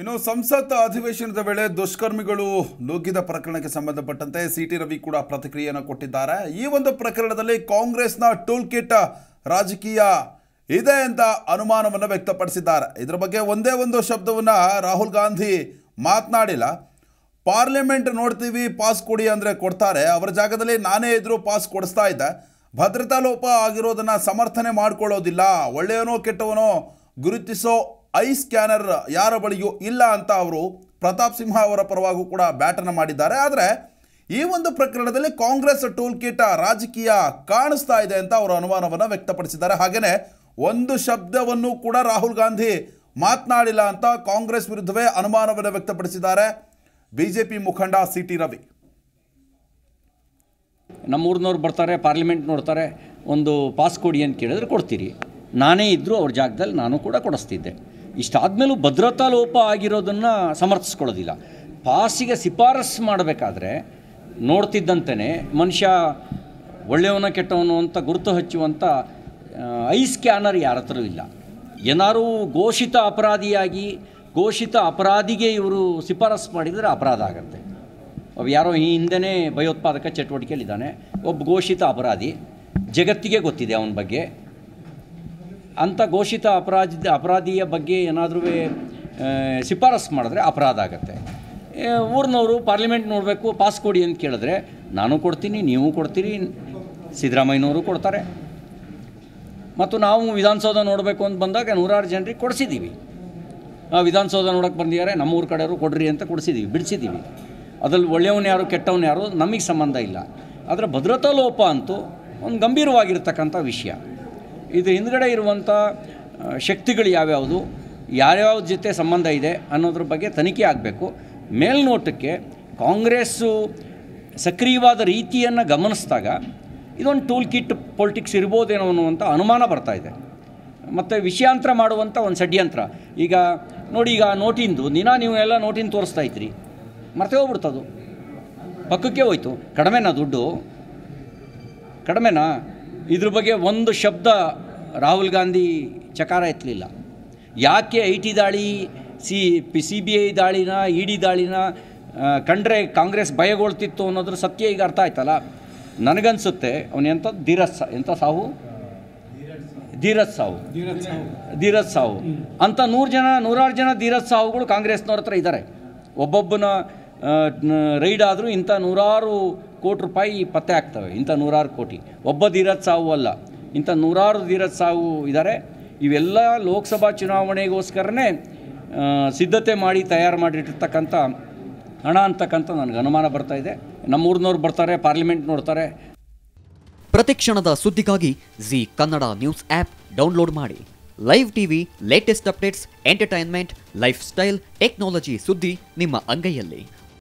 ಇನ್ನು ಸಂಸತ್ ಅಧಿವೇಶನದ ವೇಳೆ ದುಷ್ಕರ್ಮಿಗಳು ನುಗ್ಗಿದ ಪ್ರಕರಣಕ್ಕೆ ಸಂಬಂಧಪಟ್ಟಂತೆ ಸಿ ಟಿ ರವಿ ಕೂಡ ಪ್ರತಿಕ್ರಿಯೆಯನ್ನು ಕೊಟ್ಟಿದ್ದಾರೆ ಈ ಒಂದು ಪ್ರಕರಣದಲ್ಲಿ ಕಾಂಗ್ರೆಸ್ನ ಟೂಲ್ ಕಿಟ್ ರಾಜಕೀಯ ಇದೆ ಅಂತ ಅನುಮಾನವನ್ನು ವ್ಯಕ್ತಪಡಿಸಿದ್ದಾರೆ ಇದರ ಬಗ್ಗೆ ಒಂದೇ ಒಂದು ಶಬ್ದವನ್ನು ರಾಹುಲ್ ಗಾಂಧಿ ಮಾತನಾಡಿಲ್ಲ ಪಾರ್ಲಿಮೆಂಟ್ ನೋಡ್ತೀವಿ ಪಾಸ್ ಕೊಡಿ ಅಂದರೆ ಕೊಡ್ತಾರೆ ಅವರ ಜಾಗದಲ್ಲಿ ನಾನೇ ಇದ್ರೂ ಪಾಸ್ ಕೊಡಿಸ್ತಾ ಇದ್ದೆ ಭದ್ರತಾ ಲೋಪ ಆಗಿರೋದನ್ನು ಸಮರ್ಥನೆ ಮಾಡಿಕೊಳ್ಳೋದಿಲ್ಲ ಒಳ್ಳೆಯವನೋ ಕೆಟ್ಟವನೋ ಗುರುತಿಸೋ ಐ ಸ್ಕ್ಯಾನರ್ ಯಾರ ಬಳಿಯೂ ಇಲ್ಲ ಅಂತ ಅವರು ಪ್ರತಾಪ್ ಸಿಂಹ ಅವರ ಪರವಾಗೂ ಕೂಡ ಬ್ಯಾಟನ್ನು ಮಾಡಿದ್ದಾರೆ ಆದರೆ ಈ ಒಂದು ಪ್ರಕರಣದಲ್ಲಿ ಕಾಂಗ್ರೆಸ್ ಟೂಲ್ ಕಿಟ್ ರಾಜಕೀಯ ಕಾಣಿಸ್ತಾ ಇದೆ ಅಂತ ಅವರು ಅನುಮಾನವನ್ನು ವ್ಯಕ್ತಪಡಿಸಿದ್ದಾರೆ ಹಾಗೆಯೇ ಒಂದು ಶಬ್ದವನ್ನು ಕೂಡ ರಾಹುಲ್ ಗಾಂಧಿ ಮಾತನಾಡಿಲ್ಲ ಅಂತ ಕಾಂಗ್ರೆಸ್ ವಿರುದ್ಧವೇ ಅನುಮಾನವನ್ನು ವ್ಯಕ್ತಪಡಿಸಿದ್ದಾರೆ ಬಿಜೆಪಿ ಮುಖಂಡ ಸಿ ಟಿ ರವಿ ನಮ್ಮೂರಿನವ್ರು ಬರ್ತಾರೆ ಪಾರ್ಲಿಮೆಂಟ್ ನೋಡ್ತಾರೆ ಒಂದು ಪಾಸ್ ಕೊಡಿ ಅಂತ ಕೇಳಿದ್ರೆ ಕೊಡ್ತೀರಿ ನಾನೇ ಇದ್ದರೂ ಅವ್ರ ಜಾಗದಲ್ಲಿ ನಾನು ಕೂಡ ಕೊಡಿಸ್ತಿದ್ದೆ ಇಷ್ಟಾದಮೇಲೂ ಭದ್ರತಾ ಲೋಪ ಆಗಿರೋದನ್ನು ಸಮರ್ಥಿಸ್ಕೊಳ್ಳೋದಿಲ್ಲ ಪಾಸಿಗೆ ಶಿಫಾರಸು ಮಾಡಬೇಕಾದ್ರೆ ನೋಡ್ತಿದ್ದಂತೆಯೇ ಮನುಷ್ಯ ಒಳ್ಳೆಯವನ ಕೆಟ್ಟವನು ಅಂತ ಗುರುತು ಹಚ್ಚುವಂಥ ಐ ಸ್ಕ್ಯಾನರ್ ಯಾರ ಹತ್ರ ಇಲ್ಲ ಏನಾರೂ ಘೋಷಿತ ಅಪರಾಧಿಯಾಗಿ ಘೋಷಿತ ಅಪರಾಧಿಗೆ ಇವರು ಶಿಫಾರಸು ಮಾಡಿದರೆ ಅಪರಾಧ ಆಗತ್ತೆ ಅವು ಯಾರೋ ಈ ಹಿಂದೆನೇ ಭಯೋತ್ಪಾದಕ ಚಟುವಟಿಕೆಯಲ್ಲಿದ್ದಾನೆ ಒಬ್ಬ ಘೋಷಿತ ಅಪರಾಧಿ ಜಗತ್ತಿಗೆ ಗೊತ್ತಿದೆ ಅವನ ಬಗ್ಗೆ ಅಂಥ ಘೋಷಿತ ಅಪರಾಧ ಅಪರಾಧಿಯ ಬಗ್ಗೆ ಏನಾದರೂ ಶಿಫಾರಸು ಮಾಡಿದ್ರೆ ಅಪರಾಧ ಆಗುತ್ತೆ ಊರಿನವರು ಪಾರ್ಲಿಮೆಂಟ್ ನೋಡಬೇಕು ಪಾಸ್ ಕೊಡಿ ಅಂತ ಕೇಳಿದ್ರೆ ನಾನು ಕೊಡ್ತೀನಿ ನೀವು ಕೊಡ್ತೀರಿ ಸಿದ್ದರಾಮಯ್ಯನವರು ಕೊಡ್ತಾರೆ ಮತ್ತು ನಾವು ವಿಧಾನಸೌಧ ನೋಡಬೇಕು ಅಂತ ಬಂದಾಗ ನೂರಾರು ಜನರಿಗೆ ಕೊಡಿಸಿದ್ದೀವಿ ವಿಧಾನಸೌಧ ನೋಡೋಕ್ಕೆ ಬಂದಿದ್ದಾರೆ ನಮ್ಮೂರ ಕಡೆಯವರು ಕೊಡ್ರಿ ಅಂತ ಕೊಡಿಸಿದ್ದೀವಿ ಬಿಡಿಸಿದ್ದೀವಿ ಅದರಲ್ಲಿ ಒಳ್ಳೆಯವನು ಯಾರು ಕೆಟ್ಟವನು ಯಾರು ನಮಗೆ ಸಂಬಂಧ ಇಲ್ಲ ಆದರೆ ಭದ್ರತಾ ಲೋಪ ಅಂತೂ ಒಂದು ಗಂಭೀರವಾಗಿರ್ತಕ್ಕಂಥ ವಿಷಯ ಇದು ಹಿಂದ್ಗಡೆ ಇರುವಂಥ ಶಕ್ತಿಗಳು ಯಾವ್ಯಾವುದು ಯಾರ್ಯಾವ ಜೊತೆ ಸಂಬಂಧ ಇದೆ ಅನ್ನೋದ್ರ ಬಗ್ಗೆ ತನಿಖೆ ಆಗಬೇಕು ಮೇಲ್ನೋಟಕ್ಕೆ ಕಾಂಗ್ರೆಸ್ಸು ಸಕ್ರಿಯವಾದ ರೀತಿಯನ್ನು ಗಮನಿಸಿದಾಗ ಇದೊಂದು ಟೂಲ್ ಕಿಟ್ ಪೊಲಿಟಿಕ್ಸ್ ಇರ್ಬೋದೇನೋ ಅನ್ನುವಂಥ ಅನುಮಾನ ಬರ್ತಾ ಇದೆ ಮತ್ತು ವಿಷಯಾಂತರ ಮಾಡುವಂಥ ಒಂದು ಷಡ್ಯಂತ್ರ ಈಗ ನೋಡಿ ಈಗ ನೋಟಿಂದು ದಿನ ನೀವು ಎಲ್ಲ ನೋಟಿಂದು ತೋರಿಸ್ತಾ ಇದ್ರಿ ಮರ್ತೆ ಹೋಗ್ಬಿಡ್ತದು ಪಕ್ಕಕ್ಕೆ ಹೋಯ್ತು ಕಡಿಮೆನಾ ದುಡ್ಡು ಕಡಿಮೆನಾ ಇದ್ರ ಬಗ್ಗೆ ಒಂದು ಶಬ್ದ ರಾಹುಲ್ ಗಾಂಧಿ ಚಕಾರ ಎತ್ತಲಿಲ್ಲ ಯಾಕೆ ಐ ಟಿ ದಾಳಿ C P C B I ದಾಳಿನ ಇ ಡಿ ದಾಳಿನ ಕಂಡ್ರೆ ಕಾಂಗ್ರೆಸ್ ಭಯಗೊಳ್ತಿತ್ತು ಅನ್ನೋದ್ರ ಸತ್ಯ ಈಗ ಅರ್ಥ ಆಯ್ತಲ್ಲ ನನಗನ್ಸುತ್ತೆ ಅವನು ಎಂಥ ಧೀರಜ್ ಸಾ ಎಂಥ ಸಾವು ಧೀರಜ್ ಸಾವು ಧೀರಜ್ ಸಾವು ಅಂಥ ನೂರು ಜನ ನೂರಾರು ಜನ ಧೀರಜ್ ಸಾವುಗಳು ಕಾಂಗ್ರೆಸ್ನವ್ರ ಹತ್ರ ಇದ್ದಾರೆ ಒಬ್ಬೊಬ್ಬನ ರೈಡ್ ಆದರೂ ಇಂಥ ನೂರಾರು ಕೋಟಿ ರೂಪಾಯಿ ಪತ್ತೆ ಆಗ್ತವೆ ಇಂಥ ನೂರಾರು ಕೋಟಿ ಒಬ್ಬ ಧೀರಜ್ ಸಾವು ಅಲ್ಲ ಇಂಥ ನೂರಾರು ಧೀರಜ್ ಸಾವು ಇದ್ದಾರೆ ಇವೆಲ್ಲ ಲೋಕಸಭಾ ಚುನಾವಣೆಗೋಸ್ಕರನೇ ಸಿದ್ಧತೆ ಮಾಡಿ ತಯಾರು ಮಾಡಿಟ್ಟಿರ್ತಕ್ಕಂಥ ಹಣ ಅಂತಕ್ಕಂಥ ನನಗೆ ಅನುಮಾನ ಬರ್ತಾ ಇದೆ ಊರಿನವ್ರು ಬರ್ತಾರೆ ಪಾರ್ಲಿಮೆಂಟ್ ನೋಡ್ತಾರೆ ಕ್ಷಣದ ಸುದ್ದಿಗಾಗಿ Zee Kannada news app download ಮಾಡಿ live TV latest updates entertainment lifestyle technology ಸುದ್ದಿ ನಿಮ್ಮ ಅಂಗೈಯಲ್ಲಿ